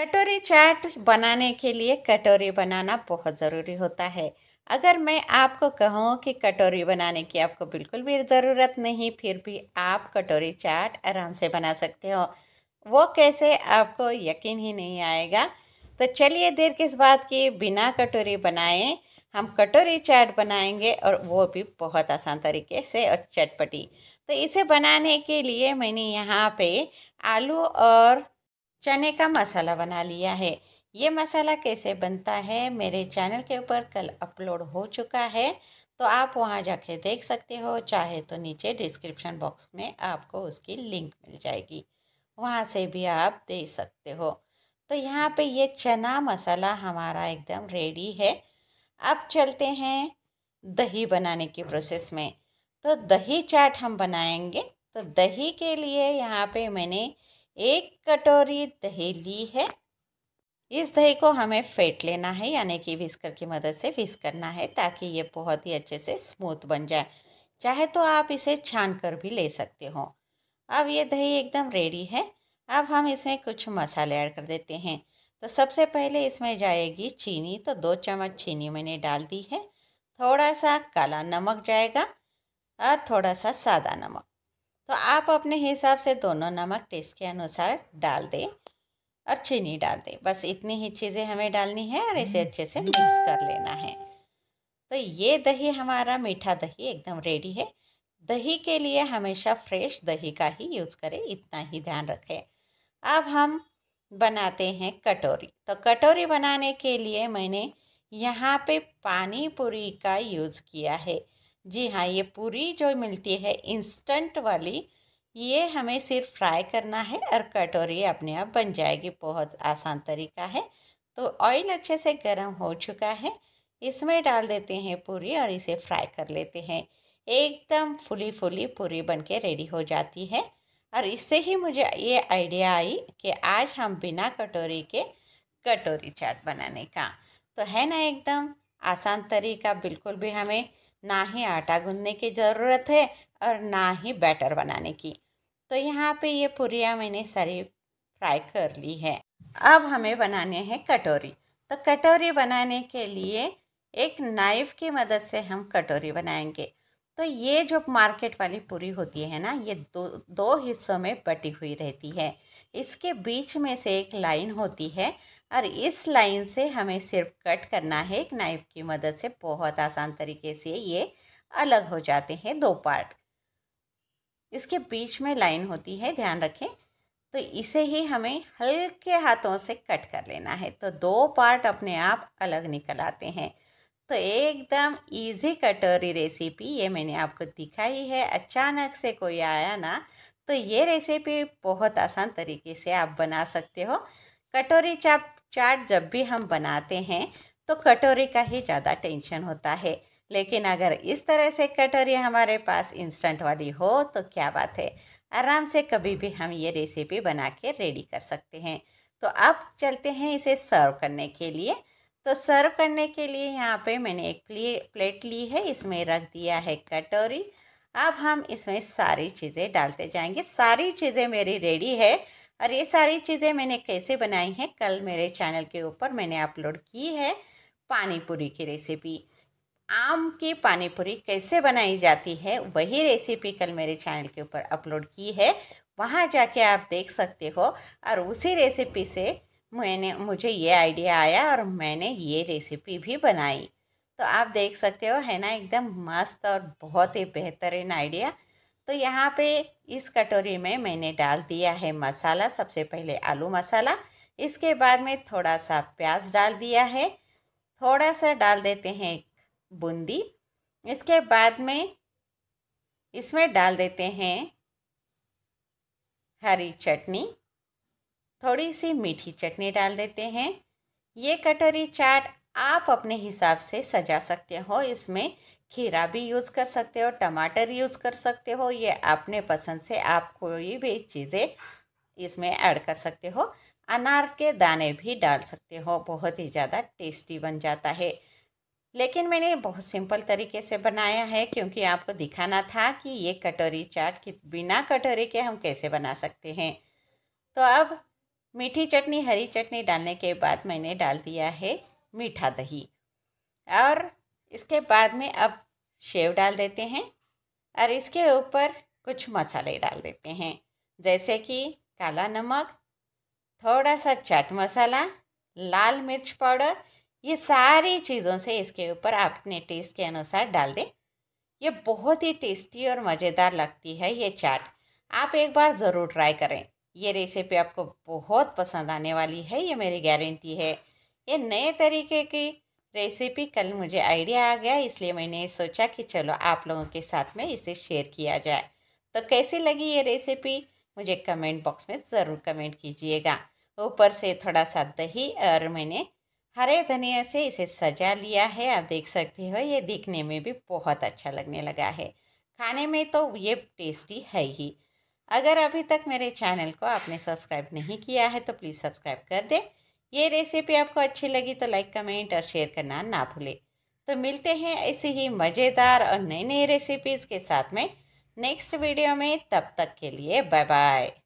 कटोरी चाट बनाने के लिए कटोरी बनाना बहुत ज़रूरी होता है अगर मैं आपको कहूँ कि कटोरी बनाने की आपको बिल्कुल भी ज़रूरत नहीं फिर भी आप कटोरी चाट आराम से बना सकते हो वो कैसे आपको यकीन ही नहीं आएगा तो चलिए देर किस बात की बिना कटोरी बनाए हम कटोरी चाट बनाएंगे और वो भी बहुत आसान तरीके से और चटपटी तो इसे बनाने के लिए मैंने यहाँ पे आलू और चने का मसाला बना लिया है ये मसाला कैसे बनता है मेरे चैनल के ऊपर कल अपलोड हो चुका है तो आप वहाँ जाके देख सकते हो चाहे तो नीचे डिस्क्रिप्शन बॉक्स में आपको उसकी लिंक मिल जाएगी वहाँ से भी आप दे सकते हो तो यहाँ पे ये चना मसाला हमारा एकदम रेडी है अब चलते हैं दही बनाने की प्रोसेस में तो दही चाट हम बनाएंगे तो दही के लिए यहाँ पे मैंने एक कटोरी दही ली है इस दही को हमें फेंट लेना है यानी कि विस्कर की मदद से विस्क करना है ताकि ये बहुत ही अच्छे से स्मूथ बन जाए चाहे तो आप इसे छान कर भी ले सकते हो अब ये दही एकदम रेडी है अब हम इसमें कुछ मसाले ऐड कर देते हैं तो सबसे पहले इसमें जाएगी चीनी तो दो चम्मच चीनी मैंने डाल दी है थोड़ा सा काला नमक जाएगा और थोड़ा सा सादा नमक तो आप अपने हिसाब से दोनों नमक टेस्ट के अनुसार डाल दें और चीनी डाल दें बस इतनी ही चीज़ें हमें डालनी है और इसे अच्छे से मिक्स कर लेना है तो ये दही हमारा मीठा दही एकदम रेडी है दही के लिए हमेशा फ्रेश दही का ही यूज़ करें इतना ही ध्यान रखें अब हम बनाते हैं कटोरी तो कटोरी बनाने के लिए मैंने यहाँ पे पानी पूरी का यूज़ किया है जी हाँ ये पूरी जो मिलती है इंस्टेंट वाली ये हमें सिर्फ फ्राई करना है और कटोरी अपने आप बन जाएगी बहुत आसान तरीका है तो ऑयल अच्छे से गर्म हो चुका है इसमें डाल देते हैं पूरी और इसे फ्राई कर लेते हैं एकदम फुली फुली पूरी बन के रेडी हो जाती है और इससे ही मुझे ये आइडिया आई कि आज हम बिना कटोरी के कटोरी चाट बनाने का तो है ना एकदम आसान तरीका बिल्कुल भी हमें ना ही आटा गूंदने की ज़रूरत है और ना ही बैटर बनाने की तो यहाँ पे ये पूरियाँ मैंने सारी फ्राई कर ली है अब हमें बनाने हैं कटोरी तो कटोरी बनाने के लिए एक नाइफ़ की मदद से हम कटोरी बनाएंगे तो ये जो मार्केट वाली पूरी होती है ना ये दो दो हिस्सों में बटी हुई रहती है इसके बीच में से एक लाइन होती है और इस लाइन से हमें सिर्फ कट करना है एक नाइफ की मदद से बहुत आसान तरीके से ये अलग हो जाते हैं दो पार्ट इसके बीच में लाइन होती है ध्यान रखें तो इसे ही हमें हल्के हाथों से कट कर लेना है तो दो पार्ट अपने आप अलग निकल आते हैं तो एकदम इजी कटोरी रेसिपी ये मैंने आपको दिखाई है अचानक से कोई आया ना तो ये रेसिपी बहुत आसान तरीके से आप बना सकते हो कटोरी चाप चाट जब भी हम बनाते हैं तो कटोरी का ही ज़्यादा टेंशन होता है लेकिन अगर इस तरह से कटोरी हमारे पास इंस्टेंट वाली हो तो क्या बात है आराम से कभी भी हम ये रेसिपी बना के रेडी कर सकते हैं तो अब चलते हैं इसे सर्व करने के लिए तो सर्व करने के लिए यहाँ पे मैंने एक प्लेट ली है इसमें रख दिया है कटोरी अब हम इसमें सारी चीज़ें डालते जाएंगे सारी चीज़ें मेरी रेडी है और ये सारी चीज़ें मैंने कैसे बनाई हैं कल मेरे चैनल के ऊपर मैंने अपलोड की है पानी पूरी की रेसिपी आम की पानी पूरी कैसे बनाई जाती है वही रेसिपी कल मेरे चैनल के ऊपर अपलोड की है वहाँ जाके आप देख सकते हो और उसी रेसिपी से मैंने मुझे ये आइडिया आया और मैंने ये रेसिपी भी बनाई तो आप देख सकते हो है ना एकदम मस्त और बहुत ही बेहतरीन आइडिया तो यहाँ पे इस कटोरी में मैंने डाल दिया है मसाला सबसे पहले आलू मसाला इसके बाद में थोड़ा सा प्याज डाल दिया है थोड़ा सा डाल देते हैं बूंदी इसके बाद में इसमें डाल देते हैं हरी चटनी थोड़ी सी मीठी चटनी डाल देते हैं ये कटोरी चाट आप अपने हिसाब से सजा सकते हो इसमें खीरा भी यूज़ कर सकते हो टमाटर यूज़ कर सकते हो ये अपने पसंद से आप कोई भी चीज़ें इसमें ऐड कर सकते हो अनार के दाने भी डाल सकते हो बहुत ही ज़्यादा टेस्टी बन जाता है लेकिन मैंने बहुत सिंपल तरीके से बनाया है क्योंकि आपको दिखाना था कि ये कटोरी चाट कि बिना कटोरी के हम कैसे बना सकते हैं तो अब मीठी चटनी हरी चटनी डालने के बाद मैंने डाल दिया है मीठा दही और इसके बाद में अब शेव डाल देते हैं और इसके ऊपर कुछ मसाले डाल देते हैं जैसे कि काला नमक थोड़ा सा चाट मसाला लाल मिर्च पाउडर ये सारी चीज़ों से इसके ऊपर अपने टेस्ट के अनुसार डाल दें ये बहुत ही टेस्टी और मज़ेदार लगती है ये चाट आप एक बार ज़रूर ट्राई करें ये रेसिपी आपको बहुत पसंद आने वाली है ये मेरी गारंटी है ये नए तरीके की रेसिपी कल मुझे आइडिया आ गया इसलिए मैंने सोचा कि चलो आप लोगों के साथ में इसे शेयर किया जाए तो कैसी लगी ये रेसिपी मुझे कमेंट बॉक्स में ज़रूर कमेंट कीजिएगा ऊपर से थोड़ा सा दही और मैंने हरे धनिया से इसे सजा लिया है आप देख सकते हो ये दिखने में भी बहुत अच्छा लगने लगा है खाने में तो ये टेस्टी है ही अगर अभी तक मेरे चैनल को आपने सब्सक्राइब नहीं किया है तो प्लीज़ सब्सक्राइब कर दें ये रेसिपी आपको अच्छी लगी तो लाइक कमेंट और शेयर करना ना भूलें तो मिलते हैं ऐसे ही मज़ेदार और नई नई रेसिपीज़ के साथ में नेक्स्ट वीडियो में तब तक के लिए बाय बाय